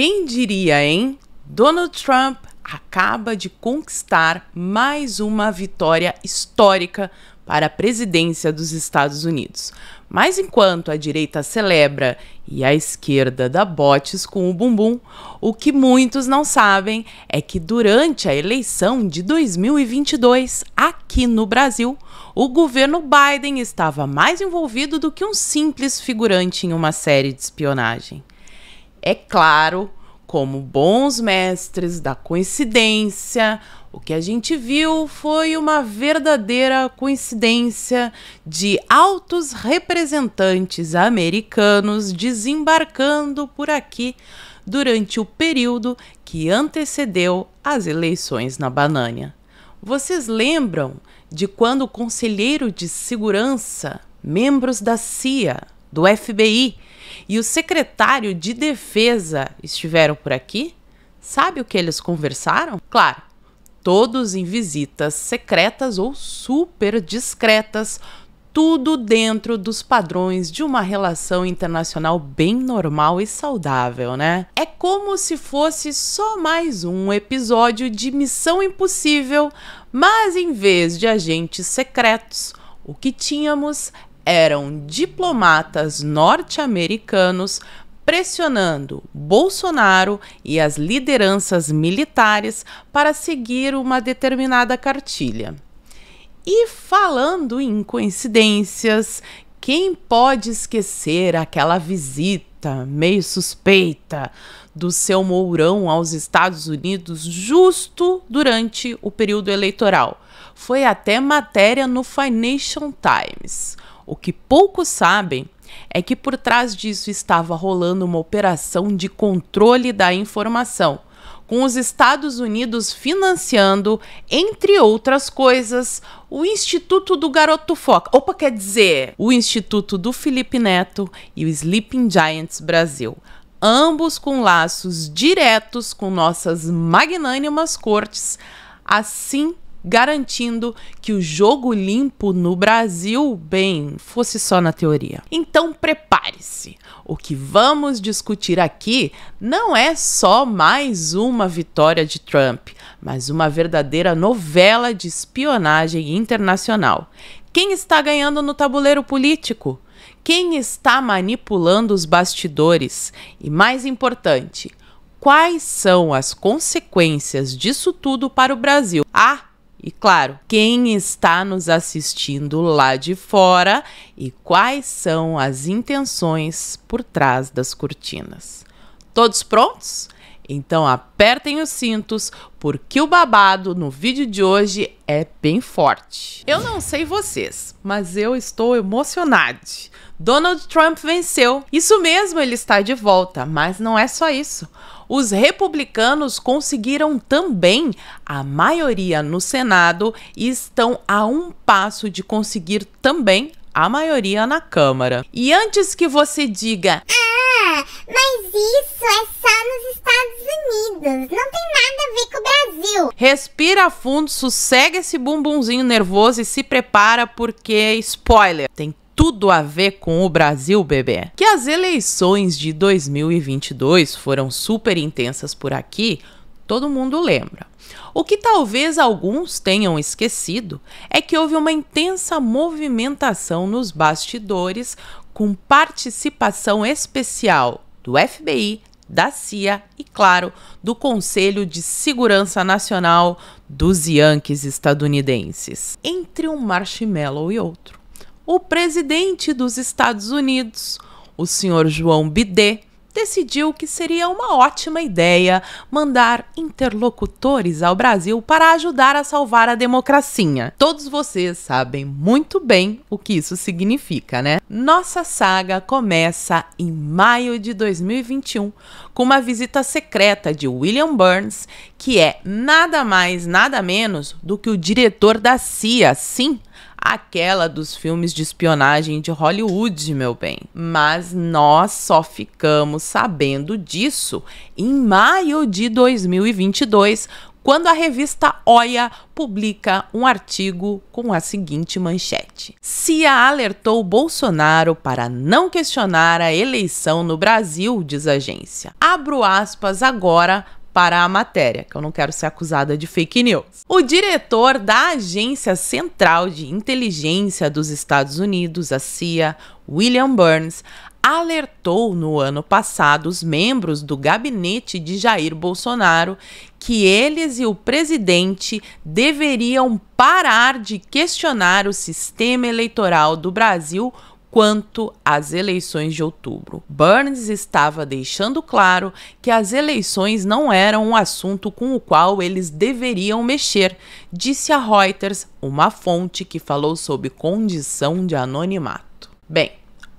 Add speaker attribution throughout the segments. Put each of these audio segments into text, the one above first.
Speaker 1: Quem diria, hein? Donald Trump acaba de conquistar mais uma vitória histórica para a presidência dos Estados Unidos. Mas enquanto a direita celebra e a esquerda dá botes com o bumbum, o que muitos não sabem é que durante a eleição de 2022, aqui no Brasil, o governo Biden estava mais envolvido do que um simples figurante em uma série de espionagem. É claro, como bons mestres da coincidência, o que a gente viu foi uma verdadeira coincidência de altos representantes americanos desembarcando por aqui durante o período que antecedeu as eleições na Banânia. Vocês lembram de quando o conselheiro de segurança, membros da CIA, do FBI e o secretário de Defesa estiveram por aqui? Sabe o que eles conversaram? Claro, todos em visitas secretas ou super discretas, tudo dentro dos padrões de uma relação internacional bem normal e saudável, né? É como se fosse só mais um episódio de Missão Impossível, mas em vez de agentes secretos, o que tínhamos eram diplomatas norte-americanos pressionando Bolsonaro e as lideranças militares para seguir uma determinada cartilha. E falando em coincidências, quem pode esquecer aquela visita meio suspeita do seu Mourão aos Estados Unidos justo durante o período eleitoral? Foi até matéria no Financial Times. O que poucos sabem é que por trás disso estava rolando uma operação de controle da informação, com os Estados Unidos financiando, entre outras coisas, o Instituto do Garoto Foca. Opa, quer dizer, o Instituto do Felipe Neto e o Sleeping Giants Brasil. Ambos com laços diretos com nossas magnânimas cortes, assim garantindo que o jogo limpo no Brasil, bem, fosse só na teoria. Então prepare-se. O que vamos discutir aqui não é só mais uma vitória de Trump, mas uma verdadeira novela de espionagem internacional. Quem está ganhando no tabuleiro político? Quem está manipulando os bastidores? E mais importante, quais são as consequências disso tudo para o Brasil? Ah, e claro, quem está nos assistindo lá de fora e quais são as intenções por trás das cortinas. Todos prontos? Então apertem os cintos, porque o babado no vídeo de hoje é bem forte. Eu não sei vocês, mas eu estou emocionado. Donald Trump venceu. Isso mesmo, ele está de volta, mas não é só isso. Os republicanos conseguiram também a maioria no Senado e estão a um passo de conseguir também a maioria na Câmara. E antes que você diga. Ah, mas isso é só nos Estados Unidos, não tem nada a ver com o Brasil. Respira fundo, sossega esse bumbumzinho nervoso e se prepara, porque, spoiler, tem tudo a ver com o Brasil, bebê. Que as eleições de 2022 foram super intensas por aqui, todo mundo lembra. O que talvez alguns tenham esquecido é que houve uma intensa movimentação nos bastidores com participação especial do FBI, da CIA e, claro, do Conselho de Segurança Nacional dos Yankees estadunidenses, entre um marshmallow e outro. O presidente dos Estados Unidos, o senhor João Bidet, decidiu que seria uma ótima ideia mandar interlocutores ao Brasil para ajudar a salvar a democracia. Todos vocês sabem muito bem o que isso significa, né? Nossa saga começa em maio de 2021 com uma visita secreta de William Burns, que é nada mais, nada menos do que o diretor da CIA, sim, aquela dos filmes de espionagem de Hollywood, meu bem. Mas nós só ficamos sabendo disso em maio de 2022, quando a revista Oia publica um artigo com a seguinte manchete: CIA alertou Bolsonaro para não questionar a eleição no Brasil, diz a agência. Abro aspas agora para a matéria, que eu não quero ser acusada de fake news. O diretor da Agência Central de Inteligência dos Estados Unidos, a CIA, William Burns, alertou no ano passado os membros do gabinete de Jair Bolsonaro que eles e o presidente deveriam parar de questionar o sistema eleitoral do Brasil quanto às eleições de outubro. Burns estava deixando claro que as eleições não eram um assunto com o qual eles deveriam mexer, disse a Reuters, uma fonte que falou sob condição de anonimato. Bem,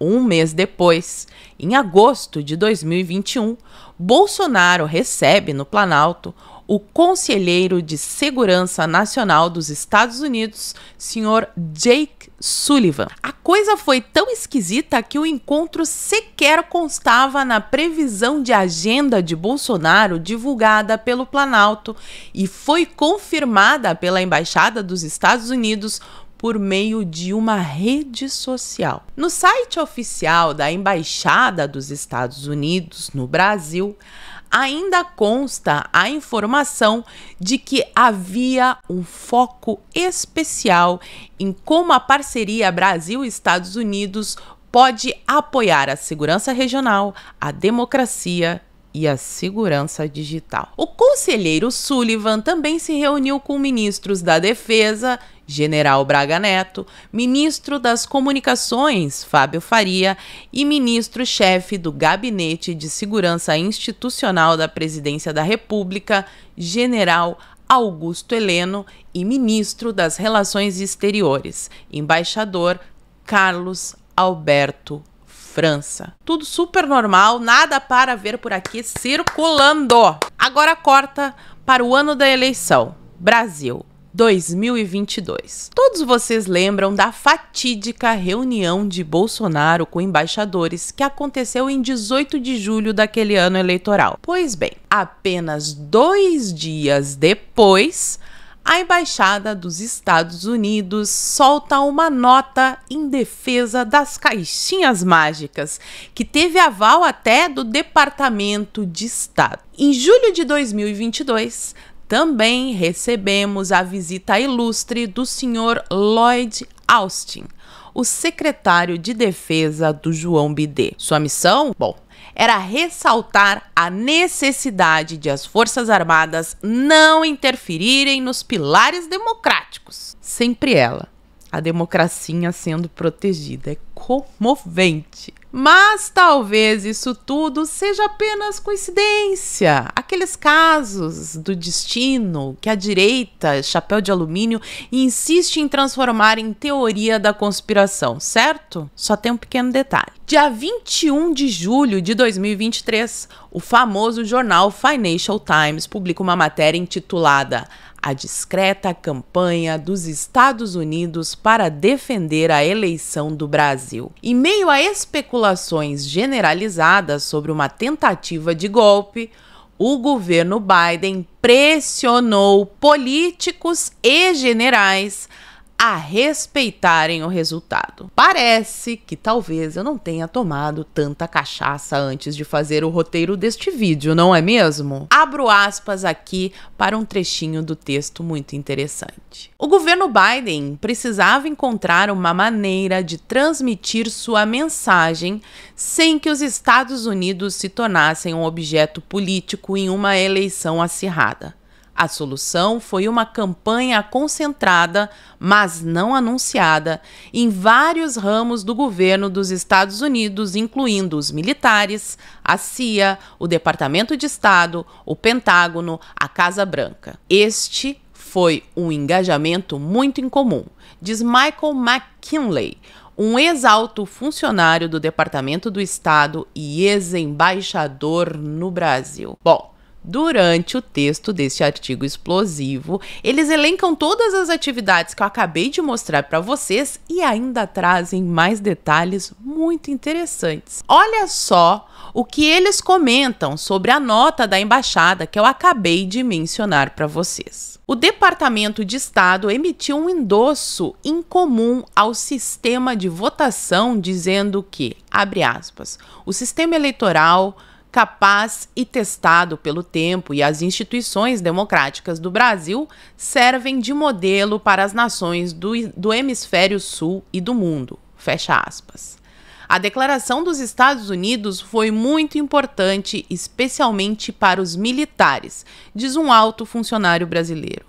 Speaker 1: um mês depois, em agosto de 2021, Bolsonaro recebe no Planalto o conselheiro de Segurança Nacional dos Estados Unidos, senhor Jake Sullivan. A coisa foi tão esquisita que o encontro sequer constava na previsão de agenda de Bolsonaro divulgada pelo Planalto e foi confirmada pela Embaixada dos Estados Unidos por meio de uma rede social. No site oficial da Embaixada dos Estados Unidos no Brasil, ainda consta a informação de que havia um foco especial em como a parceria Brasil-Estados Unidos pode apoiar a segurança regional, a democracia e a segurança digital. O conselheiro Sullivan também se reuniu com ministros da Defesa, General Braga Neto, ministro das Comunicações, Fábio Faria, e ministro-chefe do Gabinete de Segurança Institucional da Presidência da República, General Augusto Heleno, e ministro das Relações Exteriores, embaixador Carlos Alberto França. Tudo super normal, nada para ver por aqui circulando. Agora corta para o ano da eleição. Brasil. 2022. Todos vocês lembram da fatídica reunião de Bolsonaro com embaixadores que aconteceu em 18 de julho daquele ano eleitoral. Pois bem, apenas dois dias depois, a Embaixada dos Estados Unidos solta uma nota em defesa das caixinhas mágicas, que teve aval até do Departamento de Estado. Em julho de 2022, também recebemos a visita ilustre do senhor Lloyd Austin, o secretário de Defesa do João Bidê. Sua missão? Bom, era ressaltar a necessidade de as Forças Armadas não interferirem nos pilares democráticos. Sempre ela, a democracia sendo protegida. É comovente. Mas talvez isso tudo seja apenas coincidência. Aqueles casos do destino que a direita, chapéu de alumínio, insiste em transformar em teoria da conspiração, certo? Só tem um pequeno detalhe. Dia 21 de julho de 2023, o famoso jornal Financial Times publica uma matéria intitulada a discreta campanha dos Estados Unidos para defender a eleição do Brasil. Em meio a especulações generalizadas sobre uma tentativa de golpe, o governo Biden pressionou políticos e generais a respeitarem o resultado. Parece que talvez eu não tenha tomado tanta cachaça antes de fazer o roteiro deste vídeo, não é mesmo? Abro aspas aqui para um trechinho do texto muito interessante. O governo Biden precisava encontrar uma maneira de transmitir sua mensagem sem que os Estados Unidos se tornassem um objeto político em uma eleição acirrada. A solução foi uma campanha concentrada, mas não anunciada, em vários ramos do governo dos Estados Unidos, incluindo os militares, a CIA, o Departamento de Estado, o Pentágono, a Casa Branca. Este foi um engajamento muito incomum, diz Michael McKinley, um ex-alto funcionário do Departamento do Estado e ex-embaixador no Brasil. Bom, Durante o texto deste artigo explosivo, eles elencam todas as atividades que eu acabei de mostrar para vocês e ainda trazem mais detalhes muito interessantes. Olha só o que eles comentam sobre a nota da embaixada que eu acabei de mencionar para vocês. O Departamento de Estado emitiu um endosso incomum ao sistema de votação, dizendo que, abre aspas, o sistema eleitoral capaz e testado pelo tempo e as instituições democráticas do Brasil, servem de modelo para as nações do, do hemisfério sul e do mundo. Fecha aspas. A declaração dos Estados Unidos foi muito importante, especialmente para os militares, diz um alto funcionário brasileiro.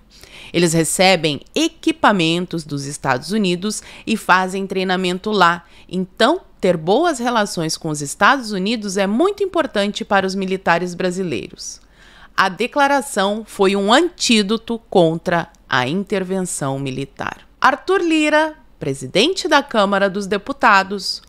Speaker 1: Eles recebem equipamentos dos Estados Unidos e fazem treinamento lá. Então, ter boas relações com os Estados Unidos é muito importante para os militares brasileiros. A declaração foi um antídoto contra a intervenção militar. Arthur Lira, presidente da Câmara dos Deputados,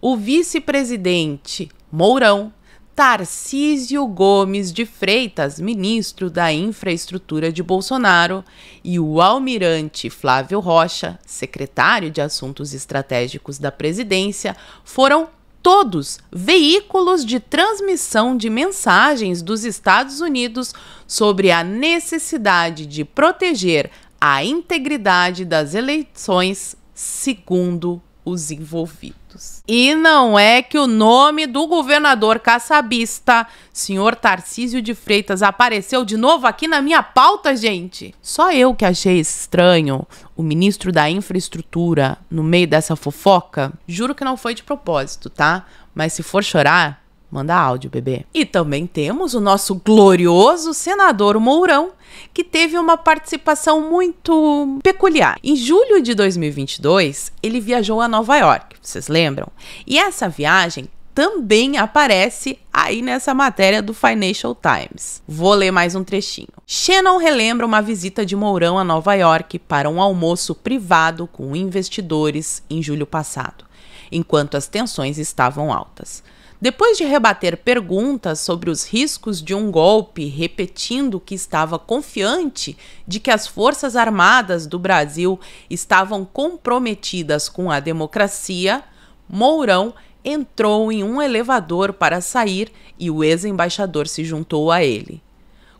Speaker 1: o vice-presidente Mourão Tarcísio Gomes de Freitas, ministro da Infraestrutura de Bolsonaro, e o almirante Flávio Rocha, secretário de Assuntos Estratégicos da presidência, foram todos veículos de transmissão de mensagens dos Estados Unidos sobre a necessidade de proteger a integridade das eleições, segundo os envolvidos. E não é que o nome do governador caçabista, senhor Tarcísio de Freitas, apareceu de novo aqui na minha pauta, gente. Só eu que achei estranho o ministro da Infraestrutura no meio dessa fofoca. Juro que não foi de propósito, tá? Mas se for chorar, Manda áudio, bebê. E também temos o nosso glorioso senador Mourão, que teve uma participação muito peculiar. Em julho de 2022, ele viajou a Nova York, vocês lembram? E essa viagem também aparece aí nessa matéria do Financial Times. Vou ler mais um trechinho. Shannon relembra uma visita de Mourão a Nova York para um almoço privado com investidores em julho passado, enquanto as tensões estavam altas. Depois de rebater perguntas sobre os riscos de um golpe, repetindo que estava confiante de que as Forças Armadas do Brasil estavam comprometidas com a democracia, Mourão entrou em um elevador para sair e o ex-embaixador se juntou a ele.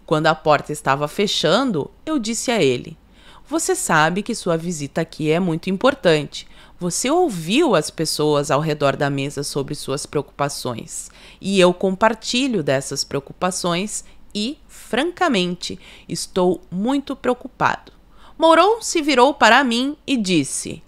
Speaker 1: Quando a porta estava fechando, eu disse a ele: Você sabe que sua visita aqui é muito importante. Você ouviu as pessoas ao redor da mesa sobre suas preocupações e eu compartilho dessas preocupações e, francamente, estou muito preocupado. Moron se virou para mim e disse: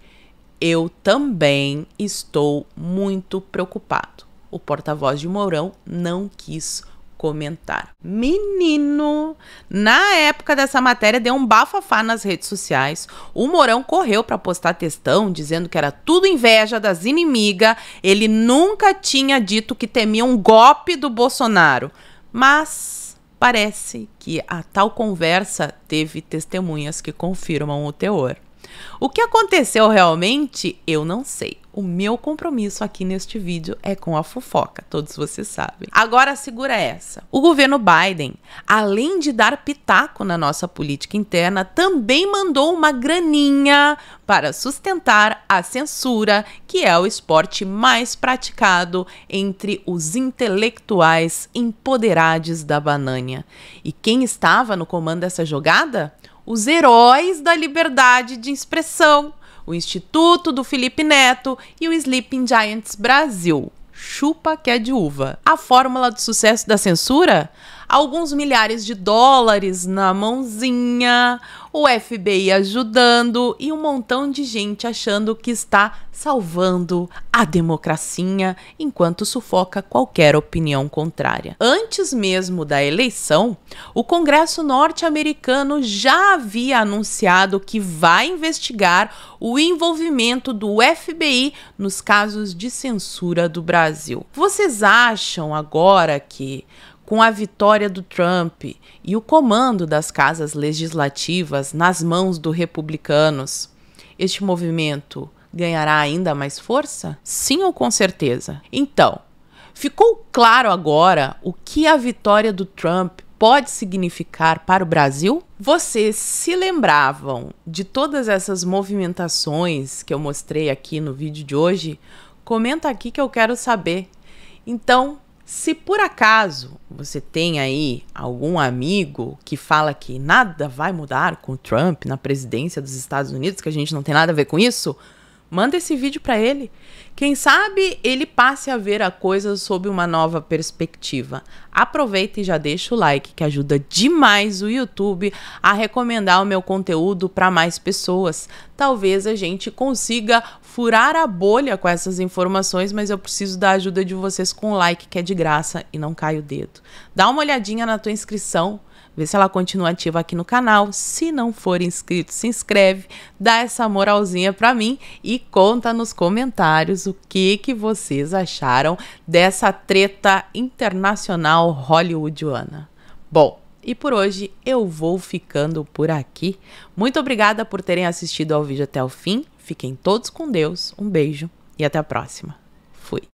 Speaker 1: Eu também estou muito preocupado. O porta-voz de Mourão não quis comentar. Menino, na época dessa matéria deu um bafafá nas redes sociais. O Morão correu para postar textão dizendo que era tudo inveja das inimigas. Ele nunca tinha dito que temia um golpe do Bolsonaro. Mas parece que a tal conversa teve testemunhas que confirmam o teor. O que aconteceu realmente, eu não sei o meu compromisso aqui neste vídeo é com a fofoca, todos vocês sabem. Agora segura essa. O governo Biden, além de dar pitaco na nossa política interna, também mandou uma graninha para sustentar a censura, que é o esporte mais praticado entre os intelectuais empoderados da banana. E quem estava no comando dessa jogada? Os heróis da liberdade de expressão o Instituto do Felipe Neto e o Sleeping Giants Brasil. Chupa que é de uva. A fórmula do sucesso da censura? alguns milhares de dólares na mãozinha, o FBI ajudando e um montão de gente achando que está salvando a democracia enquanto sufoca qualquer opinião contrária. Antes mesmo da eleição, o Congresso norte-americano já havia anunciado que vai investigar o envolvimento do FBI nos casos de censura do Brasil. Vocês acham agora que com a vitória do Trump e o comando das casas legislativas nas mãos dos republicanos, este movimento ganhará ainda mais força? Sim ou com certeza? Então, ficou claro agora o que a vitória do Trump pode significar para o Brasil? Vocês se lembravam de todas essas movimentações que eu mostrei aqui no vídeo de hoje? Comenta aqui que eu quero saber. Então, se por acaso você tem aí algum amigo que fala que nada vai mudar com Trump na presidência dos Estados Unidos, que a gente não tem nada a ver com isso, manda esse vídeo para ele. Quem sabe ele passe a ver a coisa sob uma nova perspectiva. Aproveita e já deixa o like que ajuda demais o YouTube a recomendar o meu conteúdo para mais pessoas. Talvez a gente consiga furar a bolha com essas informações, mas eu preciso da ajuda de vocês com o like, que é de graça e não cai o dedo. Dá uma olhadinha na tua inscrição, vê se ela continua ativa aqui no canal. Se não for inscrito, se inscreve, dá essa moralzinha para mim e conta nos comentários o que que vocês acharam dessa treta internacional hollywoodiana. Bom, e por hoje eu vou ficando por aqui. Muito obrigada por terem assistido ao vídeo até o fim. Fiquem todos com Deus, um beijo e até a próxima. Fui.